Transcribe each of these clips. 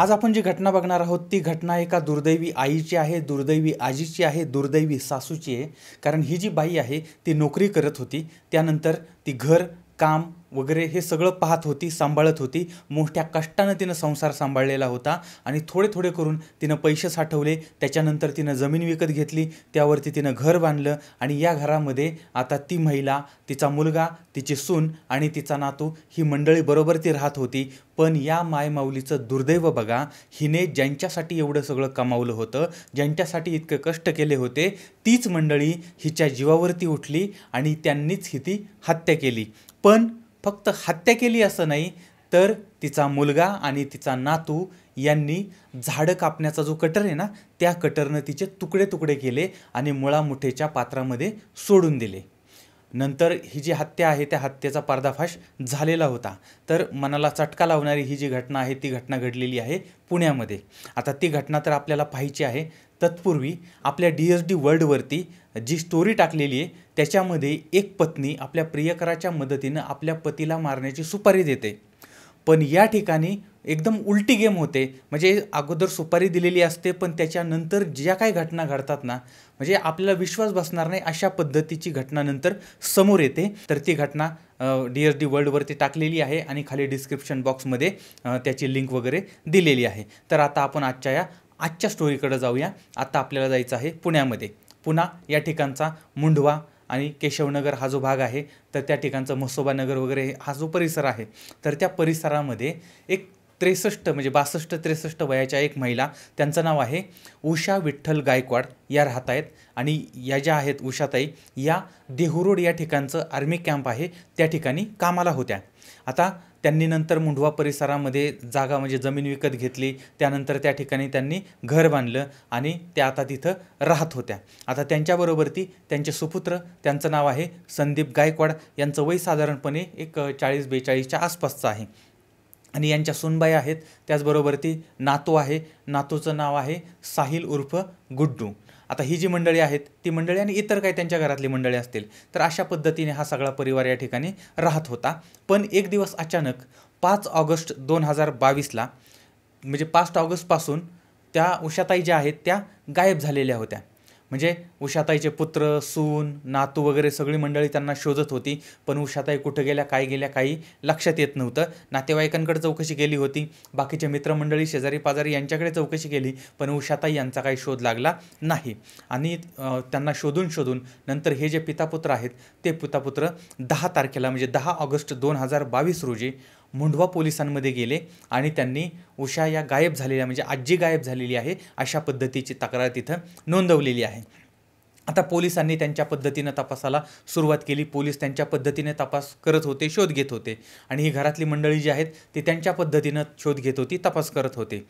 आज आपण जी घटना बघणार आहोत ती घटना एका दुर्दैवी आईची आहे दुर्दैवी आजीची आहे दुर्दैवी सासूची आहे कारण ही जी बाई आहे ती नोकरी करत होती त्यानंतर ती घर काम वगैरे हे सगळं पाहत होती सांभाळत होती मोठ्या कष्टानं तिनं संसार सांभाळलेला होता आणि थोडे थोडे करून तिनं पैसे साठवले त्याच्यानंतर तिनं जमीन विकत घेतली त्यावरती तिनं घर बांधलं आणि या घरामध्ये आता ती महिला तिचा मुलगा तिची सून आणि तिचा नातू ही मंडळी बरोबर ती राहत होती पण या मायमाऊलीचं दुर्दैव बघा हिने ज्यांच्यासाठी एवढं सगळं कमावलं होतं ज्यांच्यासाठी इतकं कष्ट केले होते तीच मंडळी हिच्या जीवावरती उठली आणि त्यांनीच ही ती हत्या केली पण फक्त हत्या केली असं नाही तर तिचा मुलगा आणि तिचा नातू यांनी झाडं कापण्याचा जो कटर आहे ना त्या कटरनं तिचे तुकडे तुकडे केले आणि मुळामुठेच्या पात्रामध्ये सोडून दिले नंतर ही जी हत्या आहे त्या हत्येचा पर्दाफाश झालेला होता तर मनाला चटका लावणारी ही जी घटना आहे ती घटना घडलेली आहे पुण्यामध्ये आता ती घटना तर आपल्याला पाहायची आहे तत्पूर्वी आपल्या डी एस डी वर्ल्डवरती जी स्टोरी टाकलेली आहे त्याच्यामध्ये एक पत्नी आपल्या प्रियकराच्या मदतीनं आपल्या पतीला मारण्याची सुपारी देते पण या ठिकाणी एकदम उलटी गेम होते म्हणजे अगोदर सुपारी दिलेली असते पण त्याच्यानंतर ज्या काही घटना घडतात ना म्हणजे आपल्याला विश्वास बसणार नाही अशा पद्धतीची घटना नंतर समोर येते तर ती घटना डी एस डी वर्ल्डवरती टाकलेली आहे आणि खाली डिस्क्रिप्शन बॉक्समध्ये त्याची लिंक वगैरे दिलेली आहे तर आता आपण आजच्या या आजच्या स्टोरीकडे जाऊया आता आपल्याला जायचं आहे पुण्यामध्ये पुन्हा या ठिकाणचा मुंढवा आणि केशवनगर हा जो भाग आहे तर त्या ठिकाणचं नगर वगैरे हा जो परिसर आहे तर त्या परिसरामध्ये एक त्रेसष्ट म्हणजे बासष्ट त्रेसष्ट वयाच्या एक महिला त्यांचं नाव आहे उषा विठ्ठल गायकवाड या राहत आहेत आणि या ज्या आहेत उषाताई या देहुरोड या ठिकाणचं आर्मी कॅम्प आहे त्या ठिकाणी कामाला होत्या आता त्यांनी नंतर मुंढवा परिसरामध्ये जागा म्हणजे जमीन विकत घेतली त्यानंतर त्या ठिकाणी त्यांनी घर बांधलं आणि त्या आता तिथं राहत होत्या आता त्यांच्याबरोबरती त्यांचे सुपुत्र त्यांचं नाव आहे संदीप गायकवाड यांचं वय साधारणपणे एक चाळीस बेचाळीसच्या आसपासचं आहे आणि यांच्या सुनबाई आहेत त्याचबरोबर ती नातू आहे नातूचं नाव आहे साहिल उर्फ गुड्डू आता ही जी मंडळी आहेत ती मंडळी आणि इतर काही त्यांच्या घरातली मंडळी असतील तर अशा पद्धतीने हा सगळा परिवार या ठिकाणी राहत होता पण एक दिवस अचानक पाच ऑगस्ट दोन हजार बावीसला म्हणजे पाच ऑगस्टपासून त्या उषाताई ज्या आहेत त्या गायब झालेल्या होत्या म्हणजे उषाताईचे पुत्र सून नातू वगैरे सगळी मंडळी त्यांना शोधत होती पण उषाताई कुठं गेल्या काय गेल्या काही लक्षात येत नव्हतं नातेवाईकांकडे चौकशी केली होती बाकीचे मित्रमंडळी शेजारी पाजारी यांच्याकडे चौकशी केली पण उषाताई यांचा काही शोध लागला नाही आणि त्यांना शोधून शोधून नंतर हे जे पितापुत्र आहेत ते पितापुत्र दहा तारखेला म्हणजे दहा ऑगस्ट दोन हजार बावीस रोजी मुंढवा पोलिसांमध्ये गेले आणि त्यांनी उषा या गायब झालेल्या म्हणजे आजी गायब झालेली आहे अशा पद्धतीची तक्रार तिथं नोंदवलेली आहे आता पोलिसांनी त्यांच्या पद्धतीनं तपासाला सुरुवात केली पोलीस त्यांच्या पद्धतीने तपास करत होते शोध घेत होते आणि ही घरातली मंडळी जी आहेत ती त्यांच्या पद्धतीनं शोध घेत होती तपास करत होते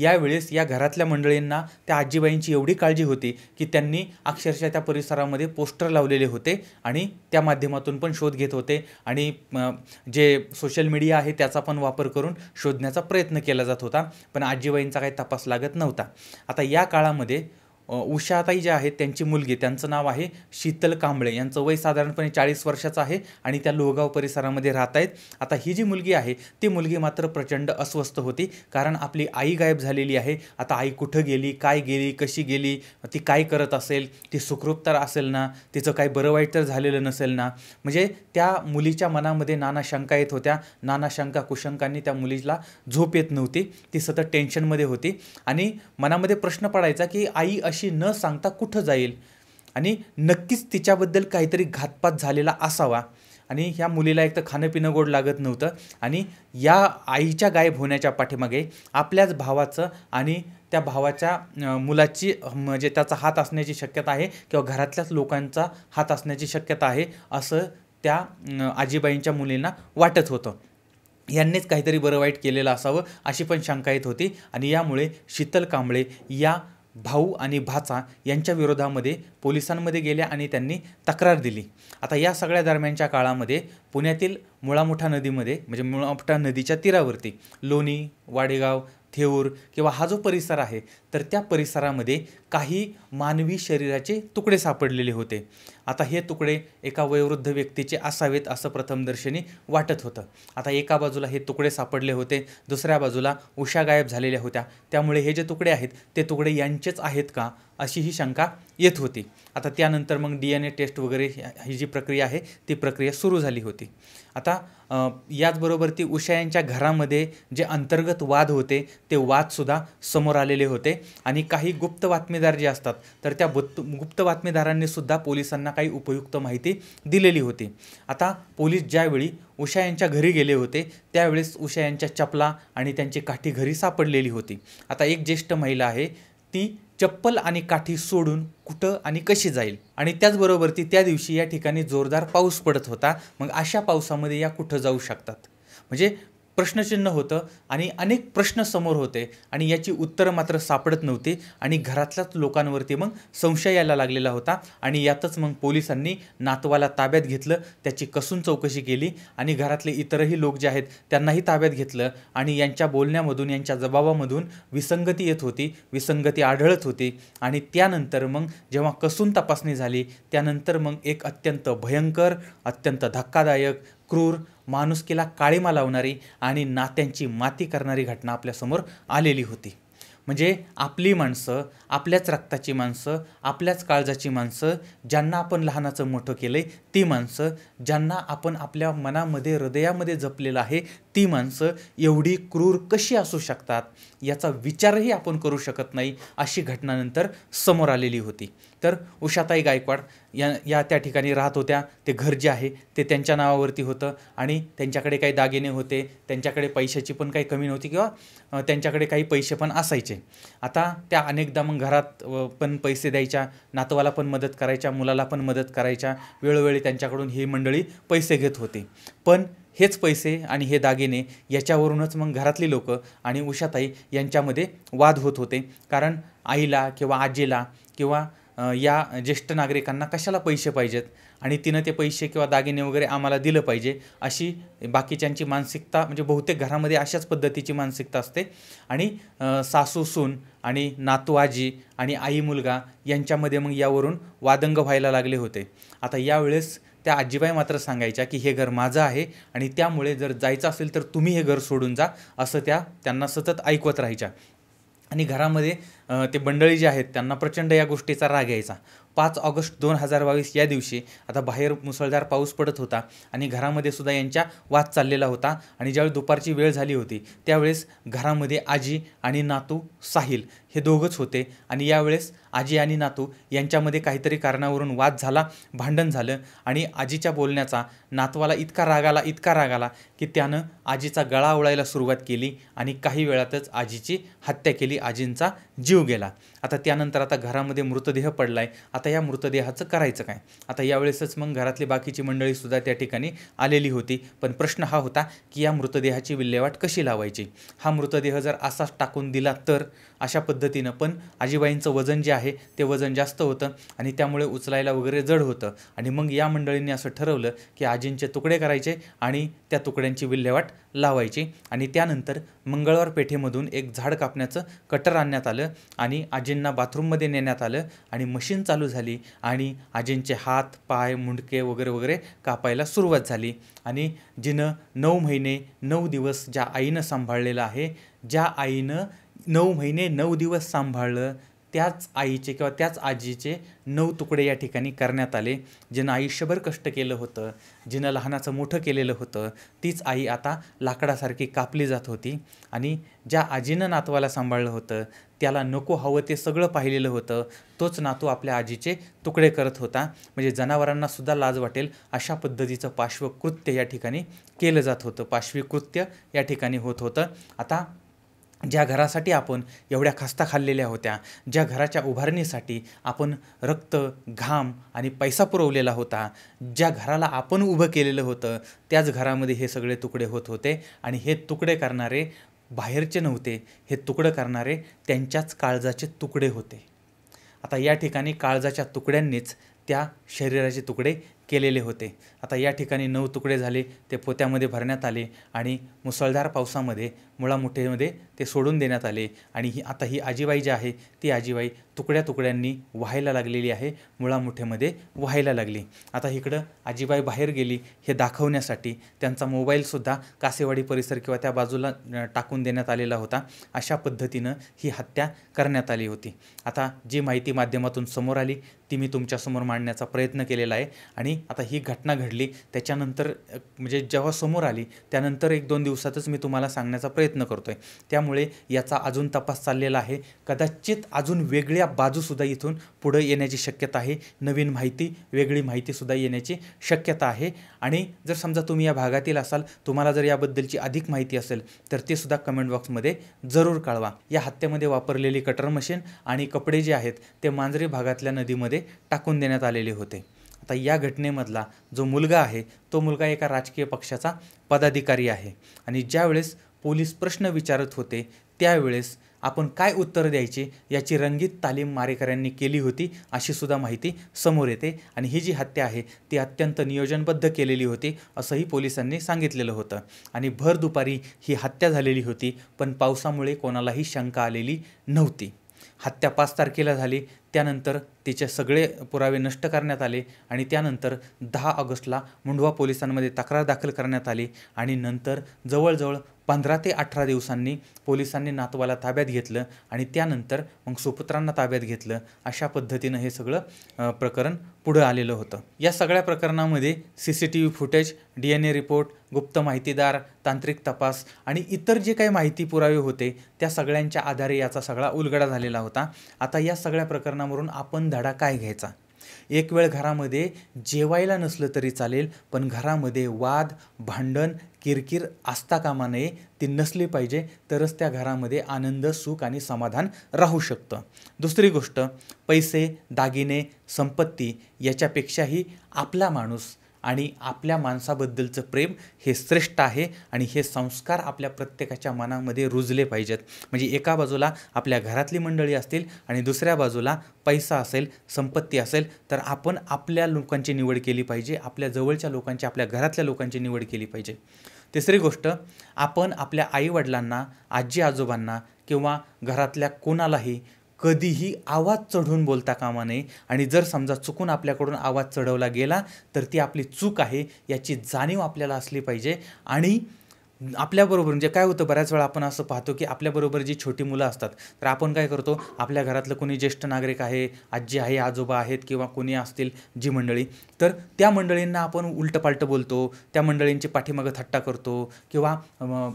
यावेळेस या घरातल्या मंडळींना त्या आजीबाईंची एवढी काळजी होती की त्यांनी अक्षरशः त्या परिसरामध्ये पोस्टर लावलेले होते आणि त्या माध्यमातून पण शोध घेत होते आणि जे सोशल मीडिया आहे त्याचा पण वापर करून शोधण्याचा प्रयत्न केला जात होता पण आजीबाईंचा काही तपास लागत नव्हता आता या काळामध्ये उषाताई जे आहेत त्यांची मुलगी त्यांचं नाव आहे शीतल कांबळे यांचं वय साधारणपणे चाळीस वर्षाचं आहे आणि त्या लोहगाव परिसरामध्ये राहत आहेत आता ही जी मुलगी आहे ती मुलगी मात्र प्रचंड अस्वस्थ होती कारण आपली आई गायब झालेली आहे आता आई कुठं गेली काय गेली कशी गेली ती काय करत असेल ती सुखरूप तर असेल ना तिचं काही बरं वाईट तर झालेलं नसेल ना म्हणजे त्या मुलीच्या मनामध्ये नाना शंका येत होत्या नाना शंका कुशंकांनी त्या मुलीला झोप येत नव्हती ती सतत टेन्शनमध्ये होती आणि मनामध्ये प्रश्न पडायचा की आई अशी न सांगता कुठं जाईल आणि नक्कीच तिच्याबद्दल काहीतरी घातपात झालेला असावा आणि ह्या मुलीला एक तर खाणं पिणं गोड लागत नव्हतं आणि या आईच्या गायब होण्याच्या पाठीमागे आपल्याच भावाचं आणि त्या भावाच्या मुलाची म्हणजे त्याचा हात असण्याची शक्यता आहे किंवा घरातल्याच लोकांचा हात असण्याची शक्यता आहे असं त्या आजीबाईंच्या मुलींना वाटत होतं यांनीच काहीतरी बरं वाईट केलेलं असावं अशी पण शंका येत होती आणि यामुळे शीतल कांबळे या भाऊ आणि भाचा यांच्या विरोधामध्ये पोलिसांमध्ये गेल्या आणि त्यांनी तक्रार दिली आता या सगळ्या दरम्यानच्या काळामध्ये पुण्यातील मुळामुठा नदीमध्ये म्हणजे मुळामुठा नदीच्या तीरावरती लोणी वाडेगाव थेऊर किंवा हा जो परिसर आहे तर त्या परिसरामध्ये काही मानवी शरीराचे तुकडे सापडलेले होते आता हे तुकडे एका वयोवृद्ध व्यक्तीचे असावेत असं प्रथमदर्शनी वाटत होतं आता एका बाजूला हे तुकडे सापडले होते दुसऱ्या बाजूला उषा गायब झालेल्या होत्या त्यामुळे हे जे तुकडे आहेत ते तुकडे यांचेच आहेत का अशी ही शंका येत होती आता त्यानंतर मग डी एन ए टेस्ट वगैरे ही जी प्रक्रिया आहे ती प्रक्रिया सुरू झाली होती आता याचबरोबर ती उषा यांच्या घरामध्ये जे अंतर्गत वाद होते ते वादसुद्धा समोर आलेले होते आणि काही गुप्त बातमीदार जे असतात तर त्या गुप्त गुप्त बातमीदारांनीसुद्धा पोलिसांना काही उपयुक्त माहिती दिलेली होती आता पोलीस ज्यावेळी उषा यांच्या घरी गेले होते त्यावेळेस उषा यांच्या चपला आणि त्यांची काठी घरी सापडलेली होती आता एक ज्येष्ठ महिला आहे ती चप्पल आणि काठी सोडून कुठं आणि कशी जाईल आणि त्याचबरोबर ती त्या दिवशी या ठिकाणी जोरदार पाऊस पडत होता मग अशा पावसामध्ये या कुठं जाऊ शकतात म्हणजे प्रश्नचिन्ह होतं आणि अनेक प्रश्न समोर होते आणि याची उत्तरं मात्र सापडत नव्हती आणि घरातल्याच लोकांवरती मग संशय यायला लागलेला होता आणि यातच मग पोलिसांनी नातवाला ताब्यात घेतलं त्याची कसून चौकशी केली आणि घरातले इतरही लोक जे आहेत त्यांनाही ताब्यात घेतलं आणि यांच्या बोलण्यामधून यांच्या जबाबामधून विसंगती येत होती विसंगती आढळत होती आणि त्यानंतर मग जेव्हा कसून तपासणी झाली त्यानंतर मग एक अत्यंत भयंकर अत्यंत धक्कादायक क्रूर माणुसकीला काळीमा लावणारी आणि नात्यांची माती करणारी घटना आपल्यासमोर आलेली होती म्हणजे आपली माणसं आपल्याच रक्ताची माणसं आपल्याच काळजाची माणसं ज्यांना आपण लहानाचं मोठं केलं आहे ती माणसं ज्यांना आपण आपल्या मनामध्ये हृदयामध्ये जपलेलं आहे ती माणसं एवढी क्रूर कशी असू शकतात याचा विचारही आपण करू शकत नाही अशी घटनानंतर समोर आलेली होती तर उषाताई गायकवाड या या त्या ठिकाणी राहत होत्या ते घर जे आहे ते त्यांच्या नावावरती होतं आणि त्यांच्याकडे काही दागिने होते त्यांच्याकडे पैशाची पण काही कमी नव्हती किंवा त्यांच्याकडे काही पैसे पण असायचे आता त्या अनेकदा मग घरात पण पैसे द्यायच्या नातवाला पण मदत करायच्या मुलाला पण मदत करायच्या वेळोवेळी त्यांच्याकडून ही मंडळी पैसे घेत होती पण हेच पैसे आणि हे दागिने याच्यावरूनच मग घरातली लोक आणि उषाताई यांच्यामध्ये वाद होत होते कारण आईला किंवा आजीला किंवा या ज्येष्ठ नागरिकांना कशाला पैसे पाहिजेत आणि तिनं ते पैसे किंवा दागिने वगैरे आम्हाला दिलं पाहिजे अशी बाकीच्यांची मानसिकता म्हणजे बहुतेक घरामध्ये अशाच पद्धतीची मानसिकता असते आणि सासू सून आणि नातू आजी आणि आई मुलगा यांच्यामध्ये मग यावरून वादंग व्हायला लागले होते आता यावेळेस त्या आजीबाई मात्र सांगायच्या की हे घर माझं आहे आणि त्यामुळे जर जायचं असेल तर तुम्ही हे घर सोडून जा असं त्या त्यांना सतत ऐकवत राहायच्या आणि घरामध्ये ते बंडळी जे आहेत त्यांना प्रचंड या गोष्टीचा राग यायचा पाच ऑगस्ट दोन हजार बावीस या दिवशी आता बाहेर मुसळधार पाऊस पडत होता आणि घरामध्ये सुद्धा यांच्या वाद चाललेला होता आणि ज्यावेळी दुपारची वेळ झाली होती त्यावेळेस घरामध्ये आजी आणि नातू साहिल हे दोघंच होते आणि यावेळेस आजी आणि नातू यांच्यामध्ये काहीतरी कारणावरून वाद झाला भांडण झालं आणि आजीच्या बोलण्याचा नातवाला इतका राग आला इतका राग आला की त्यानं आजीचा गळा ओळायला सुरुवात केली आणि काही वेळातच आजीची हत्या केली आजींचा जीव गेला आता त्यानंतर आता घरामध्ये मृतदेह पडला आहे आता या मृतदेहाचं करायचं काय आता यावेळेसच मग घरातली बाकीची मंडळीसुद्धा त्या ठिकाणी आलेली होती पण प्रश्न हा होता की या मृतदेहाची विल्हेवाट कशी लावायची हा मृतदेह जर असाच टाकून दिला तर अशा पद्धतीनं पण आजीबाईंचं वजन जे आहे ते वजन जास्त होतं आणि त्यामुळे उचलायला वगैरे जड होतं आणि मग या मंडळींनी असं ठरवलं की आजींचे तुकडे करायचे आणि त्या तुकड्यांची विल्हेवाट लावायची आणि त्यानंतर मंगळवार पेठेमधून एक झाड कापण्याचं कटर आणण्यात आलं आणि आजींना बाथरूममध्ये नेण्यात आलं आणि मशीन चालू झाली आणि आजींचे हात पाय मुंडके वगैरे वगैरे कापायला सुरुवात झाली आणि जिनं नऊ महिने नऊ दिवस ज्या आईनं सांभाळलेलं आहे ज्या आईनं नऊ महिने नऊ दिवस सांभाळलं त्याच आईचे किंवा त्याच आजीचे नऊ तुकडे या ठिकाणी करण्यात आले जिनं आयुष्यभर कष्ट केलं होतं जिनं लहानाचं मोठं केलेलं होतं तीच आई आता लाकडासारखी कापली जात होती आणि ज्या आजीनं नातवाला सांभाळलं होतं त्याला नको हवं ते सगळं पाहिलेलं होतं तोच नातू आपल्या आजीचे तुकडे करत होता म्हणजे जनावरांनासुद्धा लाज वाटेल अशा पद्धतीचं पार्श्वकृत्य या ठिकाणी केलं जात होतं पार्श्विकृत्य या ठिकाणी होत होतं आता ज्या घरासाठी आपण एवढ्या खस्ता खाल्लेल्या होत्या ज्या घराच्या उभारणीसाठी आपण रक्त घाम आणि पैसा पुरवलेला होता ज्या घराला आपण उभं केलेलं होतं त्याच घरामध्ये हे सगळे तुकडे होत होते आणि हे तुकडे करणारे बाहेरचे नव्हते हे तुकडं करणारे त्यांच्याच काळजाचे तुकडे होते आता या ठिकाणी काळजाच्या तुकड्यांनीच त्या शरीराचे तुकडे केलेले होते आता या ठिकाणी नऊ तुकडे झाले ते पोत्यामध्ये भरण्यात आले आणि मुसळधार पावसामध्ये मुळामुठेमध्ये ते सोडून देण्यात आले आणि ही आता ही आजीबाई जी आहे ती आजीबाई तुकड्या तुकड्यांनी व्हायला लागलेली आहे मुळामुठेमध्ये व्हायला लागली आता इकडं आजीबाई बाहेर गेली हे दाखवण्यासाठी त्यांचा मोबाईलसुद्धा कासेवाडी परिसर किंवा त्या बाजूला टाकून देण्यात आलेला होता अशा पद्धतीनं ही हत्या करण्यात आली होती आता जी माहिती माध्यमातून समोर आली ती मी तुमच्यासमोर मांडण्याचा प्रयत्न केलेला आहे आणि आता ही घटना घडली त्याच्यानंतर म्हणजे जेव्हा समोर आली त्यानंतर एक दोन दिवसातच मी तुम्हाला सांगण्याचा प्रयत्न करतो आहे त्यामुळे याचा अजून तपास चाललेला आहे कदाचित अजून वेगळ्या बाजूसुद्धा इथून पुढं येण्याची शक्यता आहे नवीन माहिती वेगळी माहितीसुद्धा येण्याची शक्यता आहे आणि जर समजा तुम्ही या भागातील असाल तुम्हाला जर याबद्दलची अधिक माहिती असेल तर ते सुद्धा कमेंट बॉक्समध्ये जरूर कळवा या हत्येमध्ये वापरलेली कटर मशीन आणि कपडे जे आहेत ते मांजरी भागातल्या नदीमध्ये टाकून देण्यात आलेले होते आता या घटनेमधला जो मुलगा आहे तो मुलगा एका राजकीय पक्षाचा पदाधिकारी आहे आणि ज्यावेळेस पोलीस प्रश्न विचारत होते त्यावेळेस आपण काय उत्तर द्यायचे याची रंगीत तालीम मारेकऱ्यांनी केली होती अशी सुद्धा माहिती समोर येते आणि ही जी हत्या आहे ती अत्यंत नियोजनबद्ध केलेली होती असंही पोलिसांनी सांगितलेलं होतं आणि भर दुपारी ही हत्या झालेली होती पण पावसामुळे कोणालाही शंका आलेली नव्हती हत्या पाच तारखेला झाली त्यानंतर तिचे सगळे पुरावे नष्ट करण्यात आले आणि त्यानंतर दहा ऑगस्टला मुंढवा पोलिसांमध्ये तक्रार दाखल करण्यात आली आणि नंतर जवळजवळ पंधरा ते अठरा दिवसांनी पोलिसांनी नातवाला ताब्यात घेतलं आणि त्यानंतर मग सुपुत्रांना ताब्यात घेतलं अशा पद्धतीनं हे सगळं प्रकरण पुढं आलेलं होतं या सगळ्या प्रकरणामध्ये C C T V footage D N A report गुप्त माहितीदार तांत्रिक तपास आणि इतर जे काही माहिती पुरावे होते त्या सगळ्यांच्या आधारे याचा सगळा उलगडा झालेला होता आता या सगळ्या प्रकरणा वातावरणावरून आपण धडा काय घ्यायचा एक वेळ घरामध्ये जेवायला नसलं तरी चालेल पण घरामध्ये वाद भांडण किरकिर असता कामा नये ती नसली पाहिजे तरच त्या घरामध्ये आनंद सुख आणि समाधान राहू शकतं दुसरी गोष्ट पैसे दागिने संपत्ती याच्यापेक्षाही आपला माणूस आणि आपल्या माणसाबद्दलचं प्रेम हे श्रेष्ठ आहे आणि हे संस्कार आपल्या प्रत्येकाच्या मनामध्ये रुजले पाहिजेत म्हणजे एका बाजूला आपल्या घरातली मंडळी असतील आणि दुसऱ्या बाजूला पैसा असेल संपत्ती असेल तर आपण आपल्या लोकांची निवड केली पाहिजे आपल्या जवळच्या लोकांची आपल्या घरातल्या लोकांची निवड केली पाहिजे तिसरी गोष्ट आपण आपल्या आईवडिलांना आजी आजोबांना किंवा घरातल्या कोणालाही कधीही आवाज चढून बोलता कामा नये आणि जर समजा चुकून आपल्याकडून आवाज चढवला गेला तर ती आपली चूक आहे याची जाणीव आपल्याला असली पाहिजे आणि आपल्याबरोबर म्हणजे काय होतं बऱ्याच वेळा आपण असं पाहतो की आपल्याबरोबर जी छोटी मुलं असतात तर आपण काय करतो आपल्या घरातलं कोणी ज्येष्ठ नागरिक आहे आजी आहे आजोबा आहेत किंवा कोणी असतील जी मंडळी तर त्या मंडळींना आपण पालटं बोलतो त्या मंडळींची पाठीमागं थट्टा करतो किंवा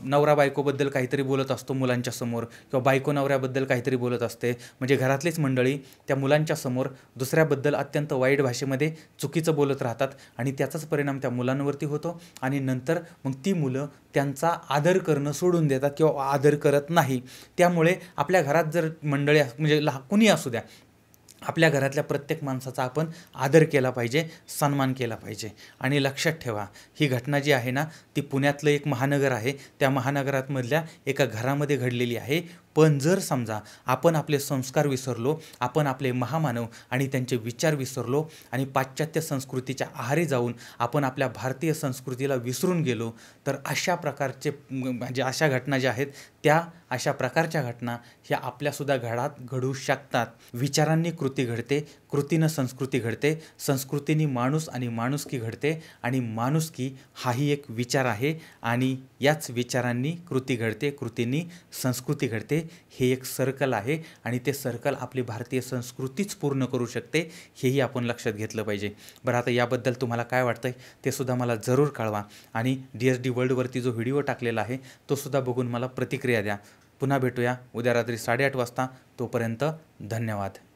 नवरा बायकोबद्दल काहीतरी बोलत असतो मुलांच्या समोर किंवा बायको नवऱ्याबद्दल काहीतरी बोलत असते म्हणजे घरातलीच मंडळी त्या मुलांच्या समोर दुसऱ्याबद्दल अत्यंत वाईट भाषेमध्ये चुकीचं बोलत राहतात आणि त्याचाच परिणाम त्या मुलांवरती होतो आणि नंतर मग ती मुलं त्यांचं त्यांचा आदर करणं सोडून देतात किंवा आदर करत नाही त्यामुळे आपल्या घरात जर मंडळी म्हणजे लहा कुणी असू द्या आपल्या घरातल्या प्रत्येक माणसाचा आपण आदर केला पाहिजे सन्मान केला पाहिजे आणि लक्षात ठेवा ही घटना जी आहे ना ती पुण्यातलं एक महानगर आहे त्या महानगरातमधल्या एका घरामध्ये घडलेली आहे पण जर समजा आपण आपले संस्कार विसरलो आपण आपले महामानव आणि त्यांचे विचार विसरलो आणि पाश्चात्य संस्कृतीच्या आहारी जाऊन आपण आपल्या भारतीय संस्कृतीला विसरून गेलो तर अशा प्रकारचे म्हणजे अशा घटना ज्या आहेत त्या अशा प्रकारच्या घटना ह्या आपल्यासुद्धा घडात घडू शकतात विचारांनी कृती घडते कृतीनं संस्कृती घडते संस्कृतीने माणूस आणि माणुसकी घडते आणि माणुसकी हाही एक विचार आहे आणि याच विचारांनी कृती घडते कृतींनी संस्कृती घडते हे एक सर्कल आहे आणि ते सर्कल आपली भारतीय संस्कृतीच पूर्ण करू शकते हेही आपण लक्षात घेतलं पाहिजे बरं आता याबद्दल तुम्हाला काय वाटतंय ते सुद्धा मला जरूर कळवा आणि डी एस डी वर्ल्डवरती जो व्हिडिओ टाकलेला आहे तो सुद्धा बघून मला प्रतिक्रिया द्या पुन्हा भेटूया उद्या रात्री साडेआठ वाजता तोपर्यंत धन्यवाद